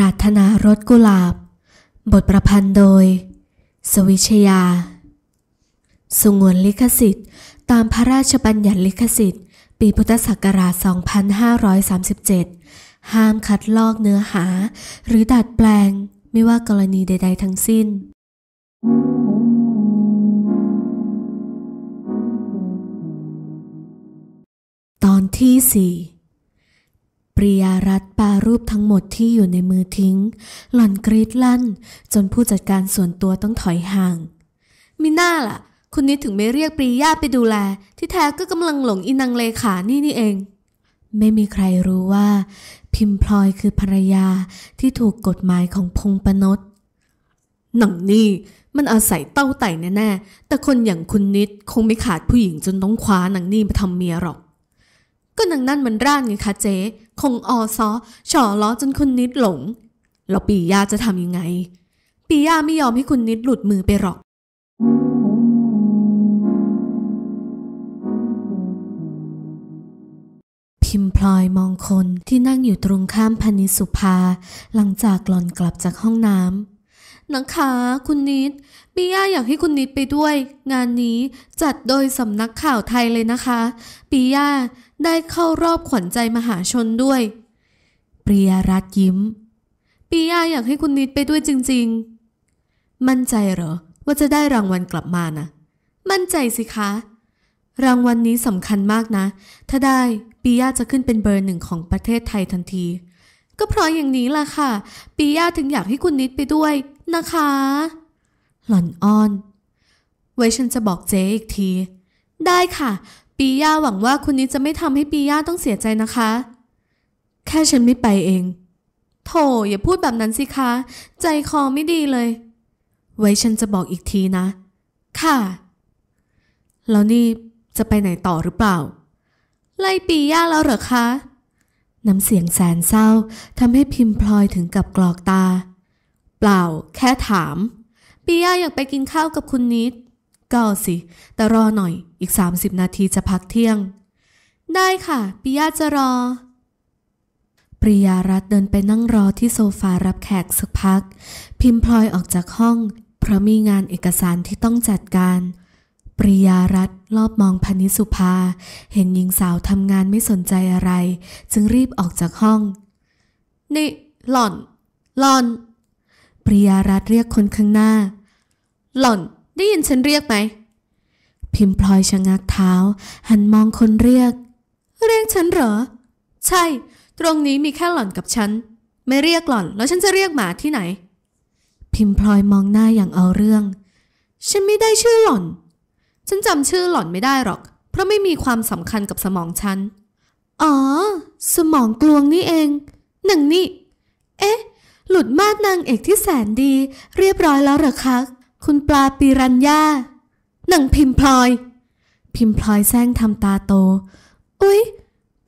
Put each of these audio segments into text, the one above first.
ราธถนารสกุหลาบ บทประพันธ์โดย สวิชยาสงวนลิขสิทธิ์ ตามพระราชบัญญัติลิขสิทธิ์ ปีพุทธศักราช 2537 ห้ามคัดลอกเนื้อหา หรือดัดแปลงไม่ว่ากรณีใดๆทั้งสิ้น ตอนที่สี่ปริยารัตปารูปทั้งหมดที่อยู่ในมือทิ้งหล่อนกรีดลั่น จนผู้จัดการส่วนตัวต้องถอยห่างมิน่าล่ะคุณนิดถึงไม่เรียกปริยาไปดูแลที่แท้ก็กำลังหลงอินังเลขานี่นี่เอง ไม่มีใครรู้ว่า พิมพลอยคือภรรยาที่ถูกกฎหมายของพงปนศหนังนี่มันอาศัยเต้าไต่แน่ๆแต่คนอย่างคุณนิดคงไม่ขาดผู้หญิงจนต้องคว้าหนังนี่มาทำเมียหรอกก็นางนั่นมันร่านไงคะเจ๊คงอซอฉอล้อจนคุณนิดหลงแล้วปียาจะทำยังไง ปียาไม่ยอมให้คุณนิดหลุดมือไปหรอก พิมพลอยมองคนที่นั่งอยู่ตรงข้ามพนิสุภา หลังจากหล่อนกลับจากห้องน้ำนังคะคุณนิด ปียาอยากให้คุณนิดไปด้วย งานนี้จัดโดยสำนักข่าวไทยเลยนะคะ ปียาได้เข้ารอบขวัญใจมหาชนด้วย ปริยรัตยิ้ม ปียาอยากให้คุณนิดไปด้วยจริง ๆ มั่นใจเหรอว่าจะได้รางวัลกลับมานะมั่นใจสิคะ รางวัลนนี้สำคัญมากนะ ถ้าได้ ปียาจะขึ้นเป็นเบอร์หนึ่งของประเทศไทยทันที ก็เพราะอย่างนี้ล่ะค่ะ ปียาถึงอยากให้คุณนิดไปด้วยนะคะ หล่อนอ้อน ไว้ฉันจะบอกเจ๊อีกที ได้ค่ะปีย่าหวังว่าคุณนิดจะไม่ทำให้ปีย่าต้องเสียใจนะคะ แค่ฉันไม่ไปเองโธ่อย่าพูดแบบนั้นสิคะ ใจคอไม่ดีเลย ไว้ฉันจะบอกอีกทีนะ ค่ะ แล้วนี่จะไปไหนต่อหรือเปล่า ไล่ปีย่าแล้วเหรอคะ น้ำเสียงแสนเศร้าทำให้พิมพ์พลอยถึงกับกรอกตา เปล่า แค่ถาม ปีย่าอยากไปกินข้าวกับคุณนิด ก็สิ แต่รอหน่อยอีก 30 นาทีจะพักเที่ยง ได้ค่ะปิยาจะรอ ปริยารัตเดินไปนั่งรอที่โซฟารับแขกสักพัก พิมพลอยออกจากห้อง เพราะมีงานเอกสารที่ต้องจัดการ ปริยารัตรอบมองพนิสุภา เห็นหญิงสาวทำงานไม่สนใจอะไร จึงรีบออกจากห้อง นี่หล่อน หล่อน ปริยารัตเรียกคนข้างหน้า หล่อนได้ยินฉันเรียกไหมพิมพลอยชะงักเท้า หันมองคนเรียก เรียกฉันเหรอ ใช่ตรงนี้มีแค่หล่อนกับฉัน ไม่เรียกหล่อนแล้วฉันจะเรียกหมาที่ไหน พิมพลอยมองหน้าอย่างเอาเรื่อง ฉันไม่ได้ชื่อหล่อน ฉันจำชื่อหล่อนไม่ได้หรอก เพราะไม่มีความสำคัญกับสมองฉัน อ๋อ สมองกลวงนี่เองหนึ่งนี่เอ๊ะ หลุดมาดนางเอกที่แสนดี เรียบร้อยแล้วเหรอคะ คุณปลาปีรัญญานังพิมพลอย พิมพลอยแซงทำตาโต อุ๊ย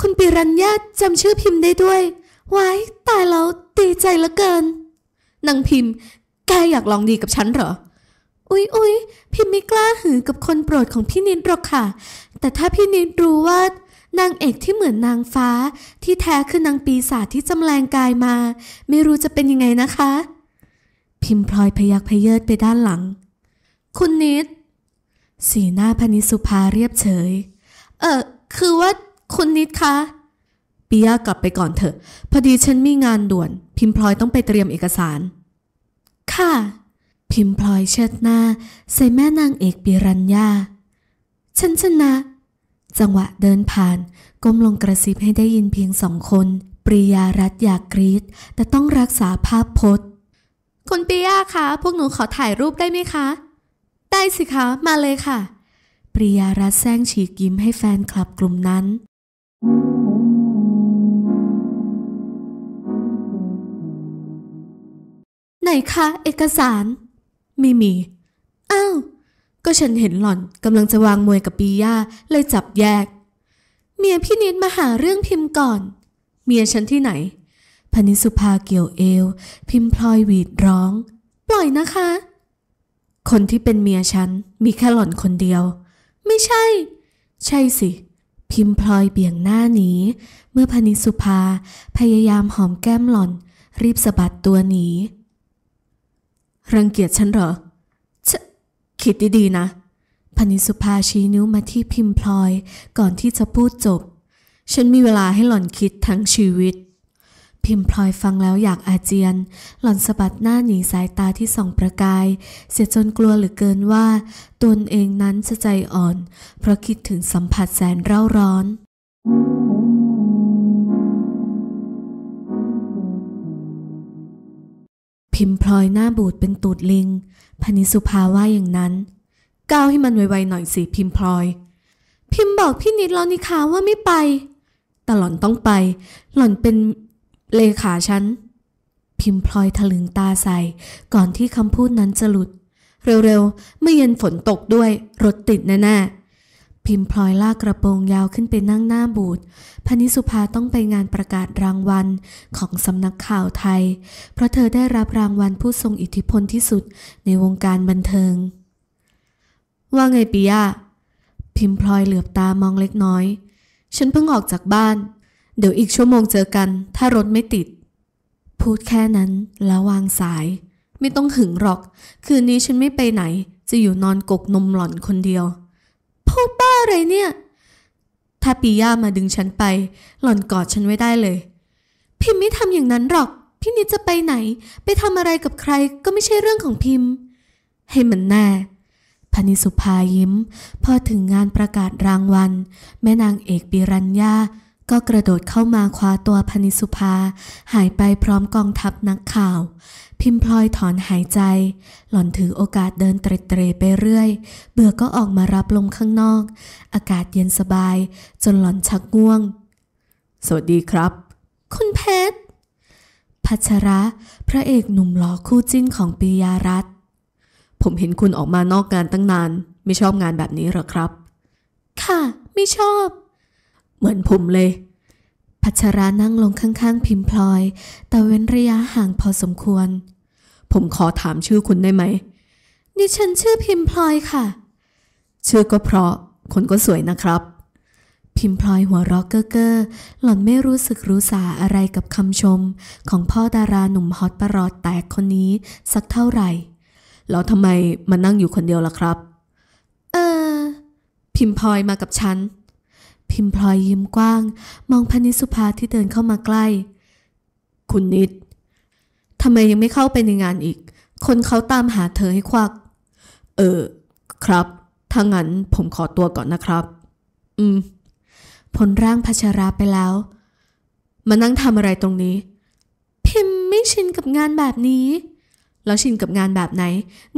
คุณปิรัญญาจำชื่อพิมพ์ได้ด้วยวายตายแล้วตีใจเหลือเกินนางพิมพ์แกอยากลองดีกับฉันเหรอ อุ๊ยอุ๊ยพิมพ์ไม่กล้าหือ กับคนโปรดของพี่นิดหรอกค่ะ แต่ถ้าพี่นิดรู้ว่า นางเอกที่เหมือนนางฟ้าที่แท้คือนางปีศาจที่จำแรงกายมา ไม่รู้จะเป็นยังไงนะคะ พิมพ์พลอยพยักพยเยิดไปด้านหลัง คุณนิดสีหน้าพนิสุภาเรียบเฉย เออคือว่า คุณนิดคะปิยากลับไปก่อนเถอะ พอดีฉันมีงานด่วน พิมพลอยต้องไปเตรียมเอกสาร ค่ะ พิมพลอยเชิดหน้า ใส่แม่นางเอกปิรัญญา ฉันชนะ จังหวะเดินผ่านก้มลงกระซิบให้ได้ยินเพียงสองคน ปริยารัตอยากกรีดแต่ต้องรักษาภาพพจน์ คุณปิยาคะ พวกหนูขอถ่ายรูปได้ไหมคะได้สิคะ มาเลยค่ะ ปริยารัตแซงฉีกยิ้มให้แฟนคลับกลุ่มนั้น ไหนคะ เอกสารไม่มีอ้าวก็ฉันเห็นหล่อนกำลังจะวางมวยกับปียาเลยจับแยก เมียพี่นิดมาหาเรื่องพิมพ์ก่อน เมียฉันที่ไหน พนิสุภาเกี่ยวเอว พิมพ์พลอยหวีดร้อง ปล่อยนะคะคนที่เป็นเมียฉันมีแค่หล่อนคนเดียว ไม่ใช่ ใช่สิ พิมพลอยเบี่ยงหน้าหนีเมื่อพนิสุภาพยายามหอมแก้มหล่อน รีบสะบัดตัวหนีรังเกียจฉันเหรอชคิดดีๆนะพนิสุภาชี้นิ้วมาที่พิมพลอยก่อนที่จะพูดจบ ฉันมีเวลาให้หล่อนคิดทั้งชีวิตพิมพลอยฟังแล้วอยากอาเจียน หล่อนสะบัดหน้าหนีสายตาที่ส่องประกาย เสียจนกลัวเหลือเกินว่า ตนเองนั้นจะใจอ่อน เพราะคิดถึงสัมผัสแสนเร่าร้อน พิมพลอยหน้าบูดเป็นตูดลิงพนิสุภาว่าอย่างนั้นก้าวให้มันไวๆหน่อยสิพิมพลอย พิมพ์บอกพี่นิดแล้วนี่คะว่าไม่ไปแต่หล่อนต้องไปหล่อนเป็นเลขาฉัน พิมพ์พลอยถลึงตาใส่ ก่อนที่คำพูดนั้นจะหลุด เร็วๆเมื่อเย็นฝนตกด้วยรถติดแน่ ๆ พิมพ์พลอยลากกระโปรงยาวขึ้นไปนั่งหน้าบูดพนิสุภาต้องไปงานประกาศรางวัลของสำนักข่าวไทย เพราะเธอได้รับรางวัลผู้ทรงอิทธิพลที่สุดในวงการบันเทิง ว่าไงปิยะพิมพ์พลอยเหลือบตามองเล็กน้อย ฉันเพิ่งออกจากบ้านเดี๋ยวอีกชั่วโมงเจอกันถ้ารถไม่ติด พูดแค่นั้นแล้ววางสาย ไม่ต้องหึงหรอก คืนนี้ฉันไม่ไปไหน จะอยู่นอนกกนมหล่อนคนเดียว พูดบ้าอะไรเนี่ย ถ้าปีย่ามาดึงฉันไป หล่อนกอดฉันไว้ได้เลย พิมไม่ทำอย่างนั้นหรอกพี่นิดจะไปไหน ไปทำอะไรกับใครก็ไม่ใช่เรื่องของพิมพ์ ให้มันแน่พนิสุภายิ้มพอถึงงานประกาศรางวัลแม่นางเอกปิรัญญาก็กระโดดเข้ามาคว้าตัวพนิสุภา หายไปพร้อมกองทัพนักข่าว พิมพลอยถอนหายใจ หล่อนถือโอกาสเดินเตร่ไปเรื่อย เบื่อก็ออกมารับลมข้างนอก อากาศเย็นสบายจนหล่อนชักง่วง สวัสดีครับ คุณเพชรพัชระ พระเอกหนุ่มหล่อคู่จิ้นของปิยารัตผมเห็นคุณออกมานอกงานตั้งนาน ไม่ชอบงานแบบนี้หรอครับ ค่ะ ไม่ชอบเหมือนผมเลย พัชรา นั่งลงข้างๆ พิมพลอย แต่เว้นระยะห่างพอสมควร ผมขอถามชื่อคุณได้ไหมดิฉันชื่อพิมพลอยค่ะ ชื่อก็เพราะ คนก็สวยนะครับ พิมพลอยหัวเราะเก้อเก้อหล่อนไม่รู้สึกรู้สาอะไรกับคำชม ของพ่อดาราหนุ่มฮอตประหลอดแตกคนนี้ สักเท่าไหร่ แล้วทำไมมานั่งอยู่คนเดียวล่ะครับ เออพิมพลอยมากับฉันพิมพลอยยิ้มกว้าง มองพนิสุภาที่เดินเข้ามาใกล้ คุณนิดทำไมยังไม่เข้าไปในงานอีก คนเขาตามหาเธอให้ควัก เออครับ ถ้างั้นผมขอตัวก่อนนะครับ อืม ผลร่างพัชราไปแล้ว มานั่งทำอะไรตรงนี้ พิมพ์ไม่ชินกับงานแบบนี้ แล้วชินกับงานแบบไหน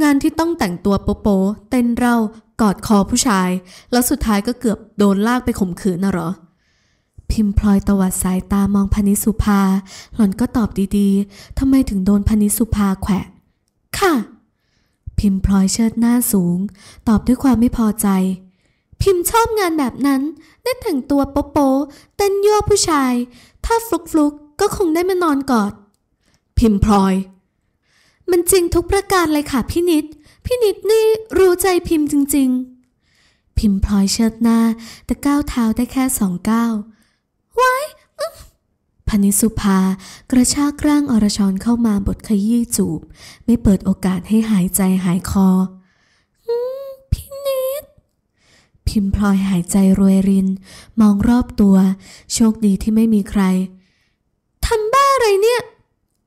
งานที่ต้องแต่งตัวโป๊ะเต้นเรากอดคอผู้ชาย แล้วสุดท้ายก็เกือบโดนลากไปข่มขืนน่ะเหรอ พิมพลอยตวัดสายตามองพนิสุภา หล่อนก็ตอบดีๆ ทำไมถึงโดนพนิสุภาแขวะค่ะ พิมพลอยเชิดหน้าสูง ตอบด้วยความไม่พอใจ พิมชอบงานแบบนั้น ได้แต่งตัวโป๊โปเต้นยั่วผู้ชาย ถ้าฟลุกฟลุกก็คงได้มานอนกอด พิมพลอย มันจริงทุกประการเลยค่ะพี่นิดพี่นิดนี่รู้ใจพิมพ์จริงๆ พิมพ์พลอยเชิดหน้าแต่ก้าวเท้าได้แค่สองก้าวไว้พนิสุภา กระชากร่างอรชรเข้ามาบทขยี้จูบ ไม่เปิดโอกาสให้หายใจหายคอพี่นิด พิมพลอยหายใจรวยรินมองรอบตัวโชคดีที่ไม่มีใคร ทำบ้าอะไรเนี่ย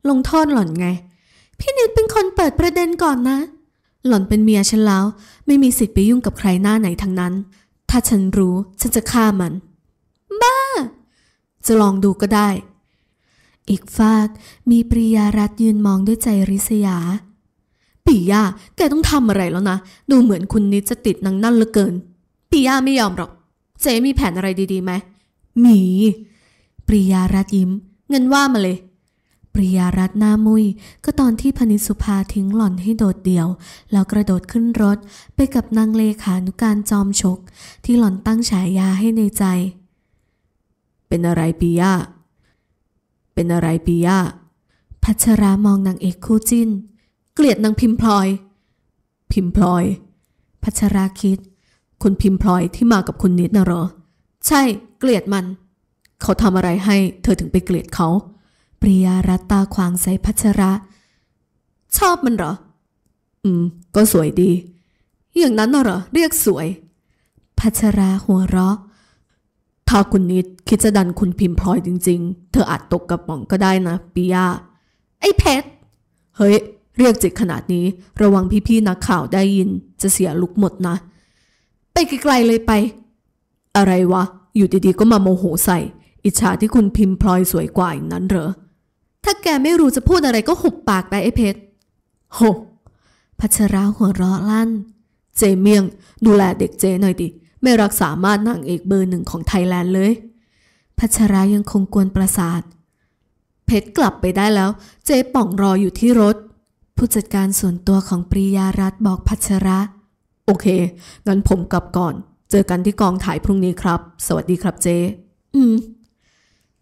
ลงโทษหล่อนไงพี่นิดเป็นคนเปิดประเด็นก่อนนะหล่อนเป็นเมียฉันแล้ว ไม่มีสิทธิ์ไปยุ่งกับใครหน้าไหนทั้งนั้น ถ้าฉันรู้ ฉันจะฆ่ามัน บ้า จะลองดูก็ได้ อีกฝาก มีปริยารัตยืนมองด้วยใจริษยา ปิยา แกต้องทำอะไรแล้วนะ ดูเหมือนคุณนิดจะติดนางนั่นเหลือเกิน ปิยาไม่ยอมหรอกเจมีแผนอะไรดีๆไหมมี ปริยารัตยิ้ม เงินว่ามาเลยปริยารัตน์หน้ามุยก็ตอนที่พนิสุภาทิ้งหล่อนให้โดดเดี่ยว แล้วกระโดดขึ้นรถไปกับนางเลขานุการจอมชกที่หล่อนตั้งฉายาให้ในใจ เป็นอะไรปียะเป็นอะไรปียะพัชรามองนางเอกคู่จิ้น เกลียดนางพิมพลอย พิมพลอยพัชราคิด คุณพิมพลอยที่มากับคุณนิดนะหรอใช่ เกลียดมัน เขาทำอะไรให้ เธอถึงไปเกลียดเขาปริยารัตตาขวางใส่พัชระ ชอบมันเหรอ อืม ก็สวยดี อย่างนั้นนเหรอ เรียกสวย พัชราหัวเราะ ถ้าคุณนิดคิดจะดันคุณพิมพ์พลอยจริง ๆ เธออาจตกกับหมองก็ได้นะปิยา ไอ้เพชร เฮ้ย เรียกจิตขนาดนี้ ระวังพี่ๆ นักข่าวได้ยิน จะเสียลุกหมดนะ ไปไกลๆเลยไป อะไรวะ อยู่ดีๆ ก็มาโมโหใส่ อิจฉาที่คุณพิมพ์พลอยสวยกว่าอย่างนั้นเหรอถ้าแกไม่รู้จะพูดอะไรก็หุบปากไปไอ้เพชรโหพัชราหัวเราะลั่น เจเมียง ดูแลเด็กเจหน่อยดิ ไม่รักสามารถนางเอกเบอร์หนึ่งของไทยแลนด์เลย พัชรายังคงกวนประสาท เพชรกลับไปได้แล้ว เจป่องรออยู่ที่รถ ผู้จัดการส่วนตัวของปริยารัตบอกพัชระ โอเค งั้นผมกลับก่อน เจอกันที่กองถ่ายพรุ่งนี้ครับ สวัสดีครับเจอืม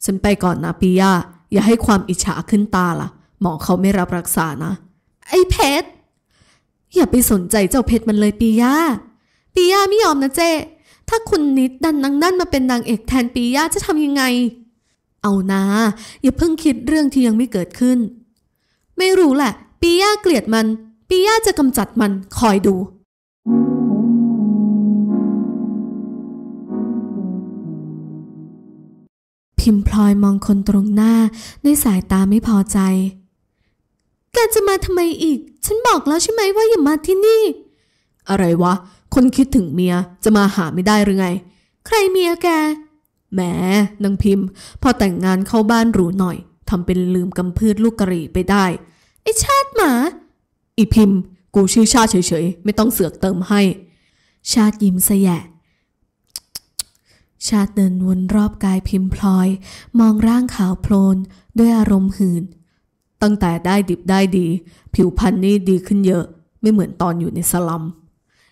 ฉันไปก่อนนะปิยาอย่าให้ความอิจฉาขึ้นตาละ่ะหมอเขาไม่รับรักษานะ ไอ้เพชรอย่าไปสนใจเจ้าเพชรมันเลยปียาปียาไม่ยอมนะเจ้ถ้าคุณนิดดันนางนั่นมาเป็นนางเอกแทนปียาจะทำยังไง เอานะ อย่าเพิ่งคิดเรื่องที่ยังไม่เกิดขึ้น ไม่รู้แหละปียาเกลียดมันปียาจะกำจัดมันคอยดูพิมพลอยมองคนตรงหน้าด้วยสายตาไม่พอใจ แกจะมาทำไมอีก ฉันบอกแล้วใช่ไหมว่าอย่ามาที่นี่ อะไรวะ คนคิดถึงเมียจะมาหาไม่ได้หรือไง ใครเมียแก แหมนางพิมพ์ พอแต่งงานเข้าบ้านหรูหน่อยทำเป็นลืมกำพืชลูกกระรีไปได้ ไอชาติหมา อีพิมพ์ กูชื่อชาติเฉยๆ ไม่ต้องเสือกเติมให้ ชาติยิ้มแสยะชาติเดินวนรอบกายพิมพลอย มองร่างขาวโพลนด้วยอารมณ์หืน ตั้งแต่ได้ดิบได้ดี ผิวพรรณนี่ดีขึ้นเยอะ ไม่เหมือนตอนอยู่ในสลัม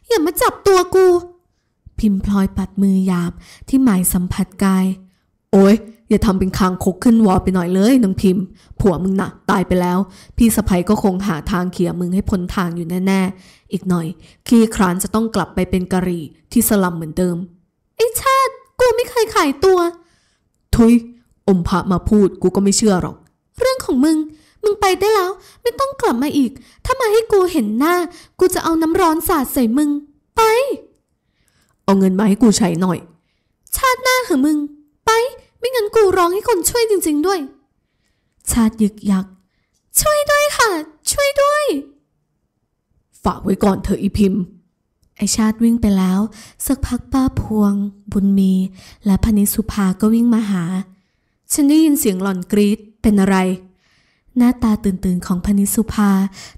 อย่ามาจับตัวกู พิมพลอยปัดมือหยาบที่หมายสัมผัสกาย โอ้ยอย่าทำเป็นคางคกขึ้นวอไปหน่อยเลยนางพิมพ์ ผัวมึงนะ่ะตายไปแล้ว พี่สะพ้ยก็คงหาทางเขี่ยมึงให้พ้นทางอยู่แน่ๆ อีกหน่อยขี้ครานจะต้องกลับไปเป็นกะรี่ที่สลัมเหมือนเดิมไอ้ชาติกูไม่เคยขายตัว ทุย อมพระมาพูดกูก็ไม่เชื่อหรอก เรื่องของมึง มึงไปได้แล้ว ไม่ต้องกลับมาอีก ถ้ามาให้กูเห็นหน้า กูจะเอาน้ำร้อนสาดใส่มึง ไป เอาเงินมาให้กูใช้หน่อย ชาติหน้าเหอะมึง ไป ไม่งั้นกูร้องให้คนช่วยจริงๆด้วย ชาติยึกยัก ช่วยด้วยค่ะ ช่วยด้วย ฝากไว้ก่อนเธออีพิมพ์ไอชาติวิ่งไปแล้ว สักพักป้าพวง บุญมี และพนิสุภาก็วิ่งมาหา ฉันได้ยินเสียงหล่อนกรีดเป็นอะไร หน้าตาตื่นๆของพนิสุภา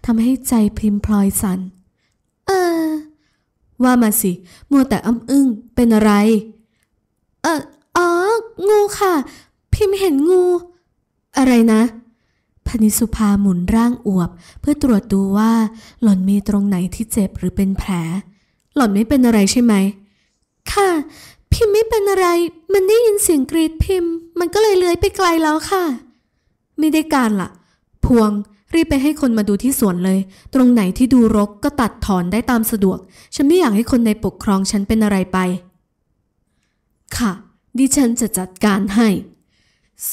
ทำให้ใจพิมพลอยสัน่นเออ ว่ามาสิ มัวแต่อำอึ้งเป็นอะไร เอออ๋อ งูค่ะ พิมพ์เห็นงู อะไรนะ พนิสุภาหมุนร่างอวบ เพื่อตรวจดูว่าหล่อนมีตรงไหนที่เจ็บหรือเป็นแผลหล่อนไม่เป็นอะไรใช่ไหม ค่ะ พิมพ์ไม่เป็นอะไร มันได้ยินเสียงกรีดพิมพ์มันก็เลยเลื้อยไปไกลแล้วค่ะ ไม่ได้การละ่ะ พวงรีบไปให้คนมาดูที่สวนเลย ตรงไหนที่ดูรกก็ตัดถอนได้ตามสะดวก ฉันไม่อยากให้คนในปกครองฉันเป็นอะไรไป ค่ะ ดิฉันจะจัดการให้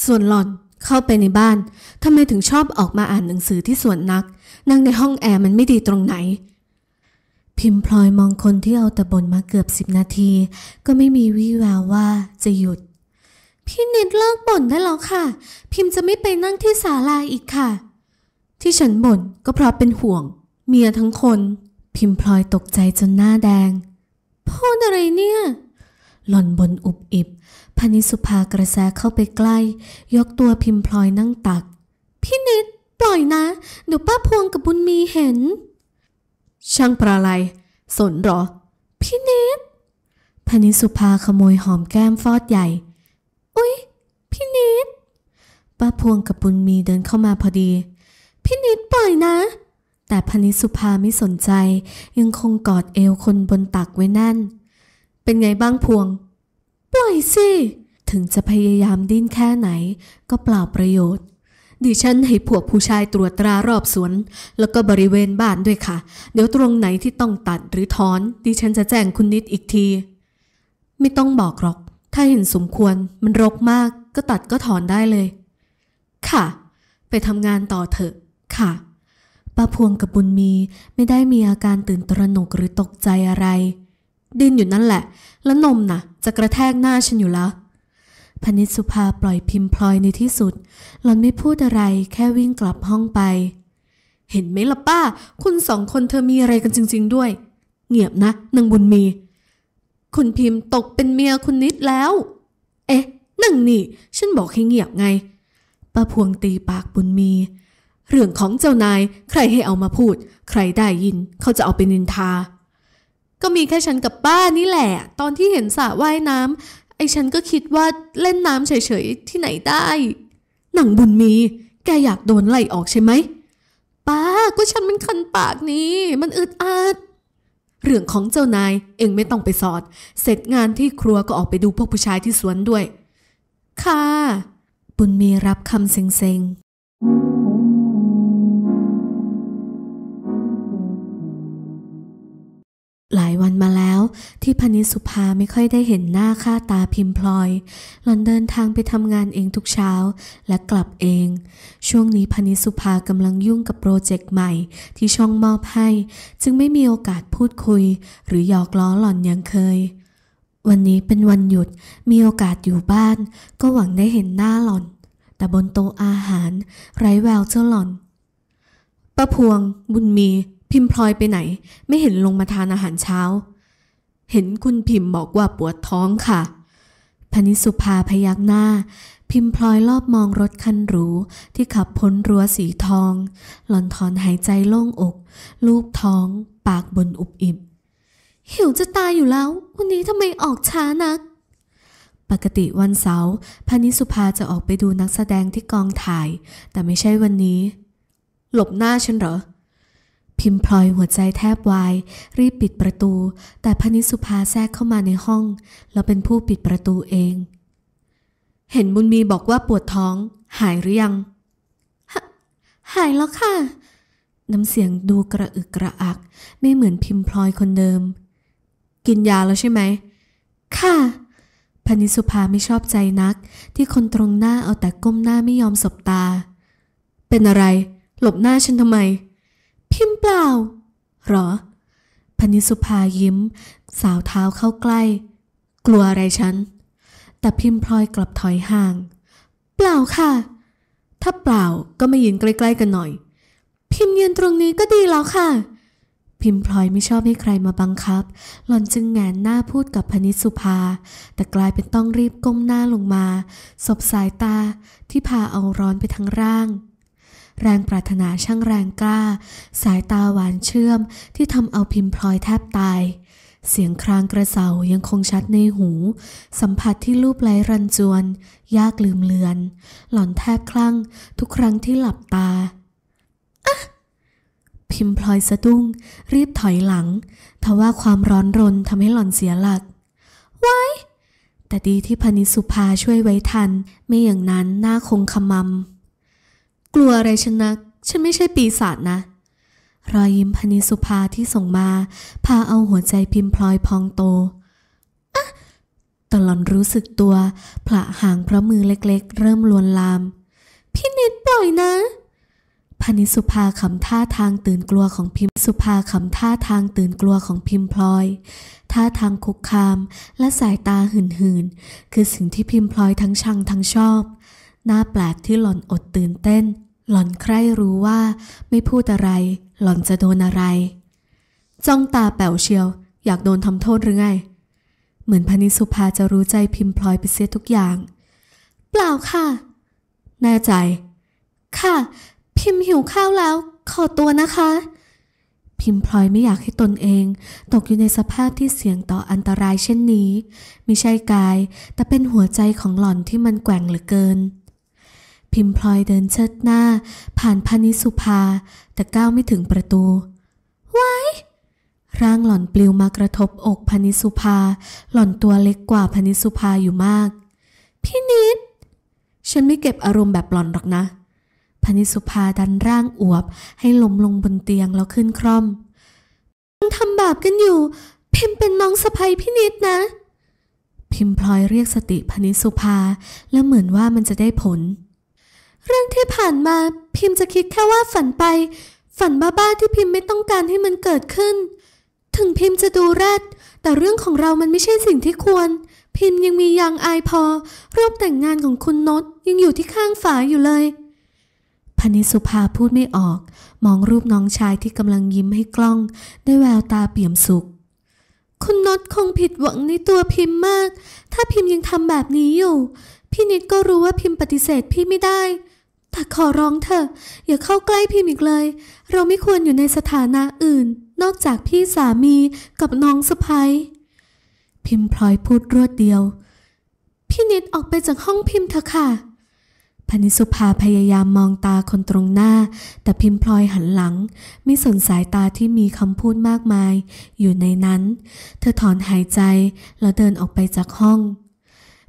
ส่วนหล่อนเข้าไปในบ้าน ทำไมถึงชอบออกมาอ่านหนังสือที่สวนนัก นั่งในห้องแอร์มันไม่ดีตรงไหนพิมพลอยมองคนที่เอาแต่บนมาเกือบสิบนาที ก็ไม่มีวี่แววว่าจะหยุดพี่นิดเลิกบ่นได้แล้วค่ะ พิมพ์จะไม่ไปนั่งที่ศาลาอีกค่ะ ที่ฉันบ่นก็เพราะเป็นห่วง เมียทั้งคน พิมพลอยตกใจจนหน้าแดงพ่ออะไรเนี่ยหล่อนบนอุบอิบพนิสุภากระแสเข้าไปใกล้ยกตัวพิมพลอยนั่งตักพี่นิดปล่อยนะเดี๋ยวป้าพวงกับบุญมีเห็นช่างประไลสนหรอ พี่เนดพนิสุภาขโมยหอมแก้มฟอดใหญ่ อุ๊ย พี่เนดป้าพวงกับบุญมีเดินเข้ามาพอดี พี่นิดปล่อยนะ แต่พนิสุภาไม่สนใจยังคงกอดเอวคนบนตักไว้นั่น เป็นไงบ้างพวง ปล่อยสิ ถึงจะพยายามดิ้นแค่ไหน ก็เปล่าประโยชน์ดิฉันให้พวกผู้ชายตรวจตรารอบสวน แล้วก็บริเวณบ้านด้วยค่ะ เดี๋ยวตรงไหนที่ต้องตัดหรือถอนดิฉันจะแจ้งคุณนิดอีกที ไม่ต้องบอกหรอก ถ้าเห็นสมควร มันรกมากก็ตัดก็ถอนได้เลย ค่ะ ไปทำงานต่อเถอะค่ะป้าพวงกับบุญมีไม่ได้มีอาการตื่นตระหนกหรือตกใจอะไร ดินอยู่นั่นแหละ แล้วนมนะ่ะ จะกระแทกหน้าฉันอยู่แล้วพนิสุภาปล่อยพิมพ์พลอยในที่สุดหล่อนไม่พูดอะไรแค่วิ่งกลับห้องไป เห็นไหมล่ะป้า คุณสองคนเธอมีอะไรกันจริงๆด้วย เงียบนะนางบุญมี คุณพิมพ์ตกเป็นเมียคุณนิดแล้ว เอ๊ะ นั่งนี่ ฉันบอกให้เงียบไง ป้าพวงตีปากบุญมี เรื่องของเจ้านายใครให้เอามาพูด ใครได้ยินเขาจะเอาไปนินทา ก็มีแค่ฉันกับป้านี่แหละ ตอนที่เห็นสระว่ายน้ำไอ้ฉันก็คิดว่าเล่นน้ำเฉยๆ ที่ไหนได้ หนังบุญมี แกอยากโดนไล่ออกใช่ไหมป้าก็ฉันมันคันปากนี้ มันอึดอัด เรื่องของเจ้านาย เองไม่ต้องไปสอด เสร็จงานที่ครัวก็ออกไปดูพวกผู้ชายที่สวนด้วย ค่ะ บุญมีรับคำเซ็งๆ หลายวันมาแล้วที่พนิสุภาไม่ค่อยได้เห็นหน้าค่าตาพิมพลอยหล่อนเดินทางไปทำงานเองทุกเช้าและกลับเอง ช่วงนี้พนิสุภากำลังยุ่งกับโปรเจกต์ใหม่ที่ช่องมอบให้จึงไม่มีโอกาสพูดคุย หรือหยอกล้อหล่อนอย่างเคย วันนี้เป็นวันหยุดมีโอกาสอยู่บ้าน ก็หวังได้เห็นหน้าหล่อน แต่บนโต๊ะอาหาร ไร้แววเจ้าหล่อน ประพวง บุญมี พิมพลอยไปไหน ไม่เห็นลงมาทานอาหารเช้าเห็นคุณพิมพ์บอกว่าปวดท้องค่ะ พนิสุภาพยักหน้า พิมพ์พลอยรอบมองรถคันหรูที่ขับพ้นรั้วสีทอง หล่อนถอนหายใจโล่งอก ลูบท้อง ปากบนอุบอิบหิวจะตายอยู่แล้ว วันนี้ทำไมออกช้านัก ปกติวันเสาร์พนิสุภาจะออกไปดูนักแสดงที่กองถ่าย แต่ไม่ใช่วันนี้ หลบหน้าฉันเหรอพิมพลอยหัวใจแทบวาย รีบปิดประตู แต่พนิสุภาแทรกเข้ามาในห้องแล้วเป็นผู้ปิดประตูเอง เห็นบุญมีบอกว่าปวดท้องหายหรือยังหหายแล้วค่ะ น้ำเสียงดูกระอึกกระอัก ไม่เหมือนพิมพลอยคนเดิม กินยาแล้วใช่ไหม ค่ะ พนิสุภาไม่ชอบใจนัก ที่คนตรงหน้าเอาแต่ก้มหน้าไม่ยอมสบตา เป็นอะไร หลบหน้าฉันทำไมพิมพ์เปล่า หรอ พนิสุภายิ้มสาวเท้าเข้าใกล้ กลัวอะไรฉัน แต่พิมพ์พลอยกลับถอยห่าง เปล่าค่ะ ถ้าเปล่าก็ไม่ยืนใกล้ๆกันหน่อย พิมพ์ยืนตรงนี้ก็ดีแล้วค่ะ พิมพ์พลอยไม่ชอบให้ใครมาบังคับ หล่อนจึงแงนหน้าพูดกับพนิสุภา แต่กลายเป็นต้องรีบก้มหน้าลงมา สบสายตาที่พาเอาร้อนไปทั้งร่างแรงปรารถนาช่างแรงกล้า สายตาหวานเชื่อมที่ทำเอาพิมพ์พลอยแทบตาย เสียงครางกระเสายังคงชัดในหู สัมผัสที่รูปไล้รันจวน ยากลืมเลือน หล่อนแทบคลั่ง ทุกครั้งที่หลับตาพิมพ์พลอยสะดุ้ง รีบถอยหลังทว่าความร้อนรนทำให้หล่อนเสียหลัก ไว้ แต่ดีที่พนิสุภาช่วยไว้ทัน ไม่อย่างนั้นหน้าคงขมำกลัวอะไรฉันนักฉันไม่ใช่ปีศาจนะ รอยยิ้มพนิสุภาที่ส่งมาพาเอาหัวใจพิมพลอยพองโตอะตลอนรู้สึกตัว ผละห่างเพราะมือเล็กๆเริ่มลวนลามพี่นิดปล่อยนะพนิสุภาขำท่าทางตื่นกลัวของพิมพ์สุภาขำท่าทางตื่นกลัวของพิมพ์พลอย ท่าทางคุกคามและสายตาหื่นๆคือสิ่งที่พิมพ์พลอยทั้งชังทั้งชอบ หน้าแปลกที่หล่อนอดตื่นเต้นหล่อนใคร่รู้ว่าไม่พูดอะไร หล่อนจะโดนอะไร จ้องตาแป๋วเชียวอยากโดนทำโทษหรือไงเหมือนพนิสุภาจะรู้ใจพิมพลอยไปเสียทุกอย่าง เปล่าค่ะแน่ใจ ค่ะ พิมพ์หิวข้าวแล้วขอตัวนะคะ พิมพลอยไม่อยากให้ตนเอง ตกอยู่ในสภาพที่เสี่ยงต่ออันตรายเช่นนี้ไม่ใช่กายแต่เป็นหัวใจของหล่อนที่มันแกว่งเหลือเกินพิมพลอยเดินเชิดหน้า ผ่านพานิสุภา แต่ก้าวไม่ถึงประตูว้ายร่างหล่อนปลิวมากระทบอกพานิสุภา หล่อนตัวเล็กกว่าพานิสุภาอยู่มาก พี่นิด ฉันไม่เก็บอารมณ์แบบหล่อนหรอกนะพานิสุภาดันร่างอวบให้ล้มลงบนเตียงแล้วขึ้นคร่อมทำบาปกันอยู่ พิมเป็นน้องสะใภ้พี่นิดนะ พิมพลอยเรียกสติพนิสุภาและเหมือนว่ามันจะได้ผลเรื่องที่ผ่านมา พิมพ์จะคิดแค่ว่าฝันไป ฝันบ้าๆที่พิมพ์ไม่ต้องการให้มันเกิดขึ้น ถึงพิมพ์จะดูแรดแต่เรื่องของเรามันไม่ใช่สิ่งที่ควร พิมพ์ยังมียางอายพอรูปแต่งงานของคุณนศยังอยู่ที่ข้างฝาอยู่เลยพนิสุภาพูดไม่ออก มองรูปน้องชายที่กำลังยิ้มให้กล้องด้วยแววตาเปี่ยมสุข คุณนศคงผิดหวังในตัวพิมพ์มาก ถ้าพิมพ์ยังทำแบบนี้อยู่พี่นิดก็รู้ว่าพิมพ์ปฏิเสธพี่ไม่ได้แต่ขอร้องเธออย่าเข้าใกล้พิมอีกเลย เราไม่ควรอยู่ในสถานะอื่น นอกจากพี่สามีกับน้องสะพ้ยพิมพลอยพูดรวดเดียว พี่นิดออกไปจากห้องพิมพ์เถอะค่ะพนิสุภาพยายามมองตาคนตรงหน้า แต่พิมพลอยหันหลังไม่สนสายตาที่มีคำพูดมากมาย อยู่ในนั้น เธอถอนหายใจแล้วเดินออกไปจากห้อง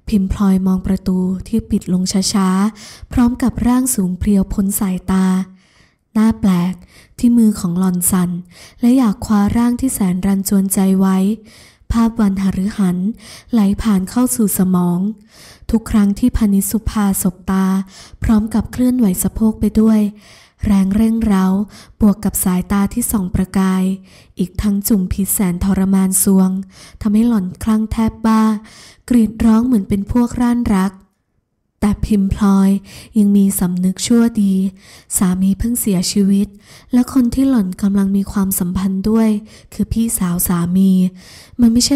พิมพลอยมองประตูที่ปิดลงช้าๆ พร้อมกับร่างสูงเพรียวพ้นสายตา หน้าแปลกที่มือของหลอนสัน และอยากคว้าร่างที่แสนรันจวนใจไว้ ภาพวันหฤหันไหลผ่านเข้าสู่สมอง ทุกครั้งที่พนิสุภาสบตา พร้อมกับเคลื่อนไหวสะโพกไปด้วยแรงเร่งเร้าบวกกับสายตาที่ส่องประกาย อีกทั้งจุ่มพิษแสนทรมานซวงทำให้หล่อนคลั่งแทบบ้า กรีดร้องเหมือนเป็นพวกร่านรัก แต่พิมพลอยยังมีสำนึกชั่วดี สามีเพิ่งเสียชีวิต และคนที่หล่อนกำลังมีความสัมพันธ์ด้วย คือพี่สาวสามี มันไม่ใช่